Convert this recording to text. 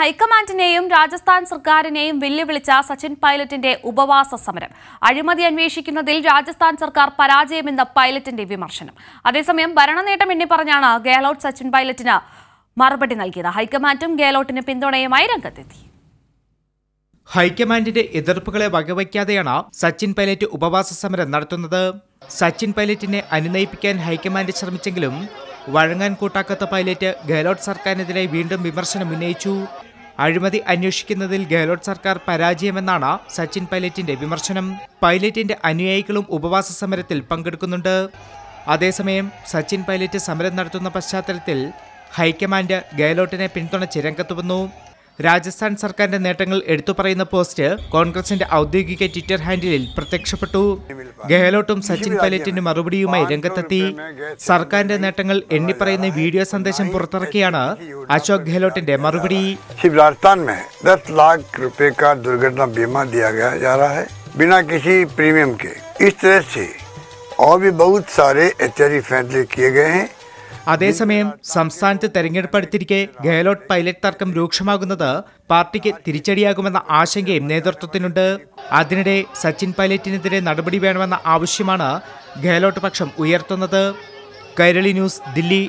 ഹൈക്കമാൻഡിനെയും രാജസ്ഥാൻ സർക്കാരിനെയും വെല്ലുവിളിച്ച സച്ചിൻ പൈലറ്റിന്റെ ഉപവാസ സമരം അഴിമതി അന്വേഷിക്കുന്നതിൽ രാജസ്ഥാൻ സർക്കാർ പരാജയമെന്ന പൈലറ്റിന്റെ വിമർശനം അതേസമയം ഭരണനേട്ടം പറഞ്ഞാണ് ഗെഹ്ലോട്ട് സച്ചിൻ പൈലറ്റിന് മറുപടി നൽകിയത് ഹൈക്കമാൻഡും ഗെഹ്ലോട്ടിന് പിന്തുണയുമായി രംഗത്തെത്തി ഹൈക്കമാൻഡിന്റെ എതിർപ്പുകളെ വകവയ്ക്കാതെയാണ് സച്ചിൻ പൈലറ്റ് ഉപവാസ സമരം നടത്തുന്നത് സച്ചിൻ പൈലറ്റിനെ അനുനയിപ്പിക്കാൻ ഹൈക്കമാൻഡ് ശ്രമിച്ചെങ്കിലും വഴങ്ങാൻ കൂട്ടാക്കാത്ത പൈലറ്റ് ഗെഹ്ലോട്ട് സർക്കാരിനെതിരെ വീണ്ടും വിമർശനം ഉന്നയിച്ചു അഴിമതി അന്വേഷിക്കുന്നതിൽ ഗെഹ്ലോട്ട് സർക്കാർ പരാജയമെന്നാണ് സച്ചിൻ പൈലറ്റിന്റെ വിമർശനം പൈലറ്റിന്റെ അനുയായികളും ഉപവാസ സമരത്തിൽ പങ്കെടുക്കുന്നുണ്ട് അതേസമയം സച്ചിൻ പൈലറ്റ് സമരം നടത്തുന്ന പശ്ചാത്തലത്തിൽ ഹൈക്കമാൻഡ് ഗെഹ്ലോട്ടിനെ പിന്തുണച്ച് രംഗത്തു വന്നു രാജസ്ഥാൻ സർക്കാരിന്റെ നേട്ടങ്ങൾ എടുത്തുപറയുന്ന പോസ്റ്റ് കോൺഗ്രസിന്റെ ഔദ്യോഗിക ട്വിറ്റർ ഹാൻഡിലിൽ പ്രത്യക്ഷപ്പെട്ടു ഗെഹ്ലോട്ടും സച്ചിൻ പൈലറ്റിന്റെ മറുപടിയുമായി രംഗത്തെത്തി സർക്കാരിന്റെ നേട്ടങ്ങൾ എണ്ണിപ്പറയുന്ന വീഡിയോ സന്ദേശം പുറത്തിറക്കിയാണ് അശോക് ഗെഹ്ലോട്ടിന്റെ മറുപടി ദുർഘടന ബീമാ बिना किसी प्रीमियम के इस तरह से और भी बहुत सारे एच फ्रेंडली किए गए हैं അതേസമയം സംസ്ഥാനത്ത് തെരഞ്ഞെടുപ്പെടുത്തിരിക്കെ ഗെഹ്ലോട്ട് പൈലറ്റ് തർക്കം രൂക്ഷമാകുന്നത് പാർട്ടിക്ക് തിരിച്ചടിയാകുമെന്ന ആശങ്കയും നേതൃത്വത്തിനുണ്ട് അതിനിടെ സച്ചിൻ പൈലറ്റിനെതിരെ നടപടി വേണമെന്ന ആവശ്യമാണ് ഗെഹ്ലോട്ട് പക്ഷം ഉയർത്തുന്നത് കൈരളി ന്യൂസ് ദില്ലി